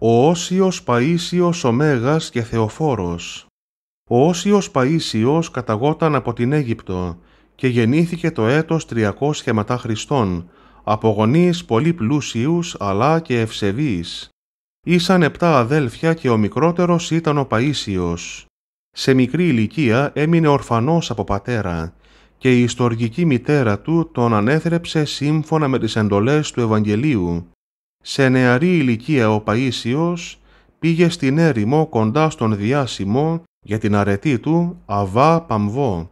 ο Όσιος Παΐσιος ο Μέγας και Θεοφόρος. Ο Όσιος Παΐσιος καταγόταν από την Αίγυπτο και γεννήθηκε το έτος 300 μετά Χριστόν, από γονείς πολύ πλούσιους αλλά και ευσεβείς. Ήσαν επτά αδέλφια και ο μικρότερος ήταν ο Παΐσιος. Σε μικρή ηλικία έμεινε ορφανός από πατέρα και η ιστορική μητέρα του τον ανέθρεψε σύμφωνα με τις εντολές του Ευαγγελίου σε νεαρή ηλικία ο Παΐσιος πήγε στην έρημο κοντά στον διάσημο για την αρετή του Αβά Παμβό.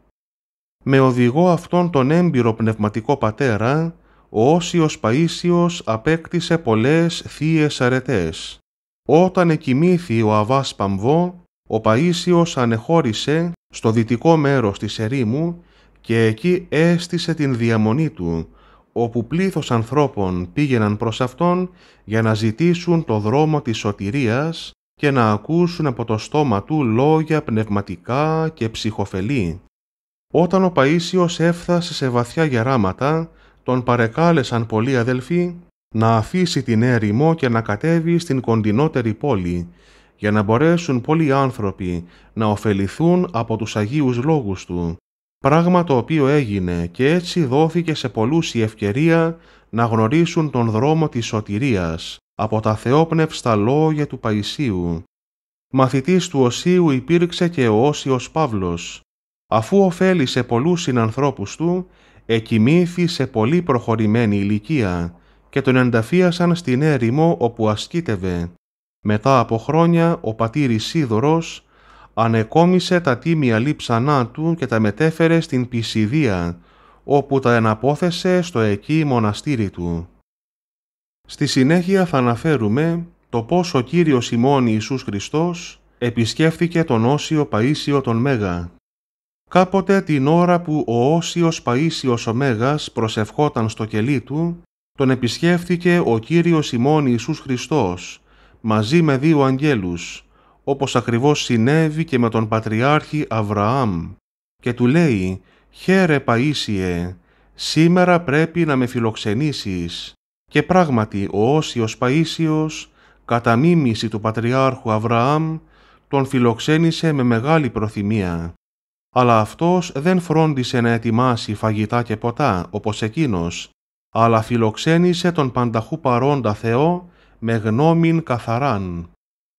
Με οδηγό αυτόν τον έμπειρο πνευματικό πατέρα, ο Όσιος Παΐσιος απέκτησε πολλές θείες αρετές. Όταν εκοιμήθη ο Αβάς Παμβό, ο Παΐσιος ανεχώρησε στο δυτικό μέρος της ερήμου και εκεί έστησε την διαμονή του, όπου πλήθος ανθρώπων πήγαιναν προς Αυτόν για να ζητήσουν το δρόμο της σωτηρίας και να ακούσουν από το στόμα Του λόγια πνευματικά και ψυχοφελή. Όταν ο Παΐσιος έφθασε σε βαθιά γεράματα, τον παρεκάλεσαν πολλοί αδελφοί να αφήσει την έρημο και να κατέβει στην κοντινότερη πόλη, για να μπορέσουν πολλοί άνθρωποι να ωφεληθούν από τους Αγίους Λόγους Του πράγμα το οποίο έγινε και έτσι δόθηκε σε πολλούς η ευκαιρία να γνωρίσουν τον δρόμο της σωτηρίας από τα θεόπνευστα λόγια του Παϊσίου. Μαθητής του Οσίου υπήρξε και ο Όσιος Παύλος. Αφού ωφέλησε πολλούς συνανθρώπους του, εκοιμήθη σε πολύ προχωρημένη ηλικία και τον ενταφίασαν στην έρημο όπου ασκήτευε. Μετά από χρόνια, ο πατήρ Ισίδωρος ανεκόμισε τα τίμια λείψανά του και τα μετέφερε στην Πισιδία, όπου τα εναπόθεσε στο εκεί μοναστήρι του. Στη συνέχεια θα αναφέρουμε το πώς ο Κύριος ημών Ιησούς Χριστός επισκέφθηκε τον Όσιο Παΐσιο τον Μέγα. Κάποτε την ώρα που ο Όσιος Παΐσιος ο Μέγας προσευχόταν στο κελί του, τον επισκέφθηκε ο Κύριος ημών Ιησούς Χριστός, μαζί με δύο αγγέλους, όπως ακριβώς συνέβη και με τον Πατριάρχη Αβραάμ και του λέει «Χαίρε Παΐσιε, σήμερα πρέπει να με φιλοξενήσεις». Και πράγματι ο Όσιος Παΐσιος, κατά μίμηση του Πατριάρχου Αβραάμ, τον φιλοξένησε με μεγάλη προθυμία. Αλλά αυτός δεν φρόντισε να ετοιμάσει φαγητά και ποτά, όπως εκείνος, αλλά φιλοξένησε τον πανταχού παρόντα Θεό με γνώμην καθαράν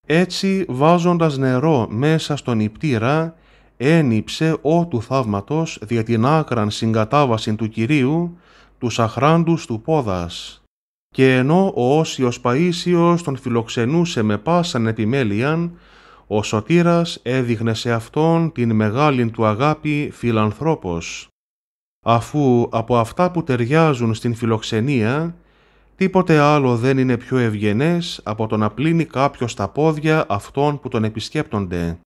έτσι βάζοντας νερό μέσα στον υπτήρα, ένυψε ό του θαύματος δια την άκραν συγκατάβαση του Κυρίου, τους αχράντους του πόδας. Και ενώ ο Όσιος Παΐσιος τον φιλοξενούσε με πάσαν επιμέλειαν, ο Σωτήρας έδειχνε σε αυτόν την μεγάλη του αγάπη φιλανθρώπος. Αφού από αυτά που ταιριάζουν στην φιλοξενία, Τίποτε άλλο δεν είναι πιο ευγενές από το να πλύνει κάποιος τα πόδια αυτών που τον επισκέπτονται.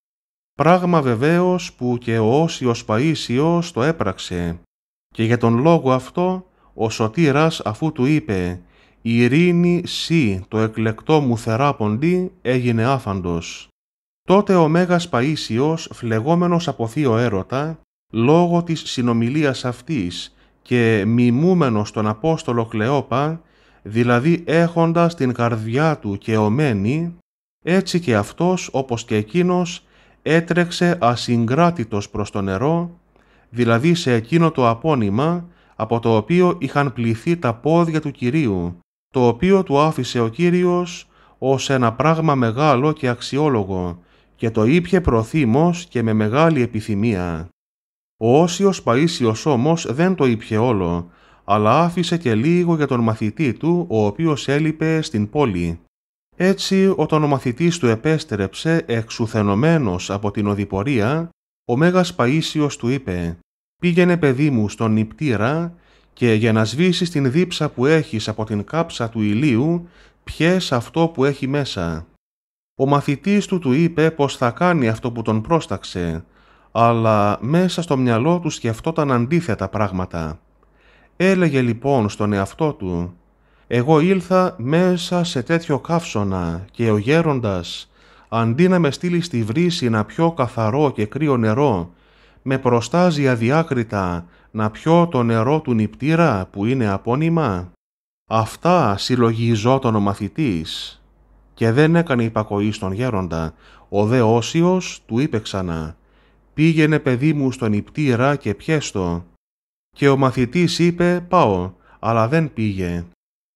Πράγμα βεβαίως που και ο Όσιος Παΐσιος το έπραξε. Και για τον λόγο αυτό ο Σωτήρας αφού του είπε «Η ειρήνη σύ το εκλεκτό μου θεράποντι έγινε άφαντος». Τότε ο Μέγας Παΐσιος, φλεγόμενος από θείο έρωτα, λόγω της συνομιλίας αυτής και μιμούμενος τον Απόστολο Κλεόπα, δηλαδή έχοντας την καρδιά του και ομένη, έτσι και αυτός όπως και εκείνος έτρεξε ασυγκράτητος προς το νερό, δηλαδή σε εκείνο το απόνημα από το οποίο είχαν πληθεί τα πόδια του Κυρίου, το οποίο του άφησε ο Κύριος ως ένα πράγμα μεγάλο και αξιόλογο και το ήπιε προθύμως και με μεγάλη επιθυμία. Ο Όσιος Παΐσιος όμως δεν το ήπιε όλο, αλλά άφησε και λίγο για τον μαθητή του, ο οποίος έλειπε στην πόλη. Έτσι, όταν ο μαθητής του επέστρεψε εξουθενωμένος από την οδηπορία, ο Μέγας Παΐσιος του είπε «Πήγαινε παιδί μου στον νηπτήρα και για να σβήσεις την δίψα που έχεις από την κάψα του ηλίου, πιες αυτό που έχει μέσα». Ο μαθητής του του είπε πως θα κάνει αυτό που τον πρόσταξε, αλλά μέσα στο μυαλό του σκεφτόταν αντίθετα πράγματα. Έλεγε λοιπόν στον εαυτό του «Εγώ ήλθα μέσα σε τέτοιο καύσωνα και ο γέροντας, αντί να με στείλει στη βρύση να πιω καθαρό και κρύο νερό, με προστάζει αδιάκριτα να πιω το νερό του νηπτήρα που είναι απόνυμα. Αυτά συλλογιζόταν ο μαθητής και δεν έκανε υπακοή στον γέροντα. Ο δε όσιος του είπε ξανά «Πήγαινε παιδί μου στον νυπτήρα και πιέστο και ο μαθητής είπε «Πάω», αλλά δεν πήγε.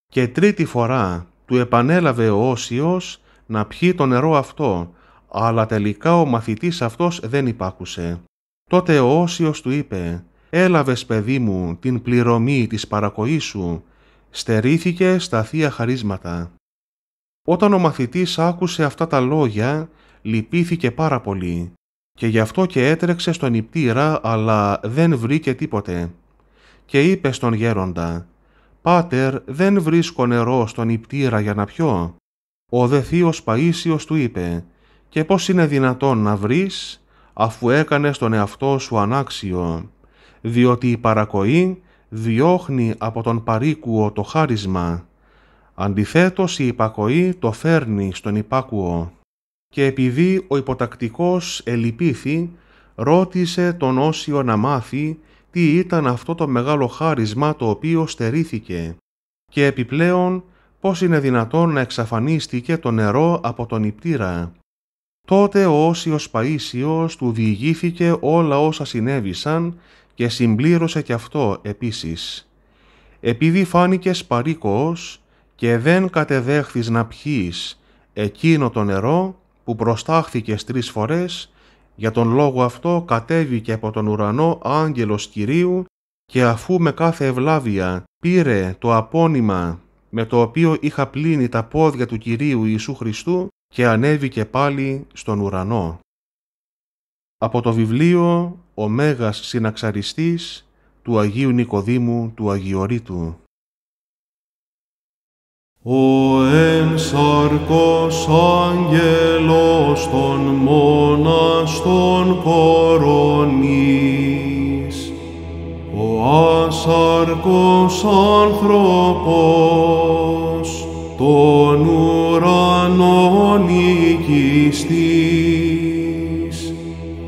Και τρίτη φορά του επανέλαβε ο Όσιος να πιει το νερό αυτό, αλλά τελικά ο μαθητής αυτός δεν υπάκουσε. Τότε ο Όσιος του είπε «Έλαβες, παιδί μου, την πληρωμή της παρακοής σου». Στερήθηκε στα θεία χαρίσματα. Όταν ο μαθητής άκουσε αυτά τα λόγια, λυπήθηκε πάρα πολύ και γι' αυτό και έτρεξε στον υπτήρα, αλλά δεν βρήκε τίποτε και είπε στον γέροντα «Πάτερ, δεν βρίσκω νερό στον υπτήρα για να πιω». Ο δε θείος Παΐσιος του είπε «Και πώς είναι δυνατόν να βρεις, αφού έκανες τον εαυτό σου ανάξιο, διότι η παρακοή διώχνει από τον παρήκουο το χάρισμα. Αντιθέτως η υπακοή το φέρνει στον υπάκουο». Και επειδή ο υποτακτικός ελυπήθη, ρώτησε τον Όσιο να μάθει τι ήταν αυτό το μεγάλο χάρισμά το οποίο στερήθηκε και επιπλέον πώς είναι δυνατόν να εξαφανίστηκε το νερό από τον υπτήρα. Τότε ο Όσιος Παΐσιος του διηγήθηκε όλα όσα συνέβησαν και συμπλήρωσε κι αυτό επίσης. Επειδή φάνηκες παρήκοος και δεν κατεδέχθης να πιείς εκείνο το νερό που προστάχθηκες τρεις φορές, για τον λόγο αυτό κατέβηκε από τον ουρανό άγγελος Κυρίου και αφού με κάθε ευλάβεια πήρε το ἀπόνημα με το οποίο είχα πλύνει τα πόδια του Κυρίου Ιησού Χριστού και ανέβηκε πάλι στον ουρανό. Από το βιβλίο «Ο Μέγας Συναξαριστής» του Αγίου Νικοδήμου του Αγιορείτου. Ο ενσαρκός άγγελος των μοναστών κορονής, ο ασαρκός άνθρωπος των ουρανών οικιστής,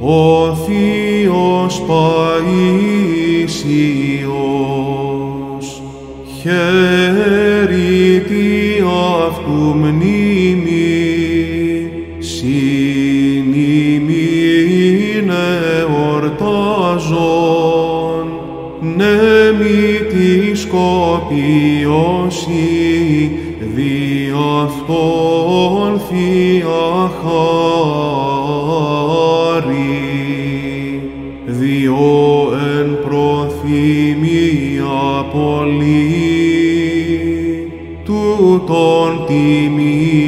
ο Θείος Παΐσιος, Αγαπητή αυτού μνήμη, συνήμη είναι ορτάζον, νέμη ναι, τη σκοπιώση, δι' αυτόν θεία χάρη. Διό εν προθυμία πολύ τον τιμήσομαι.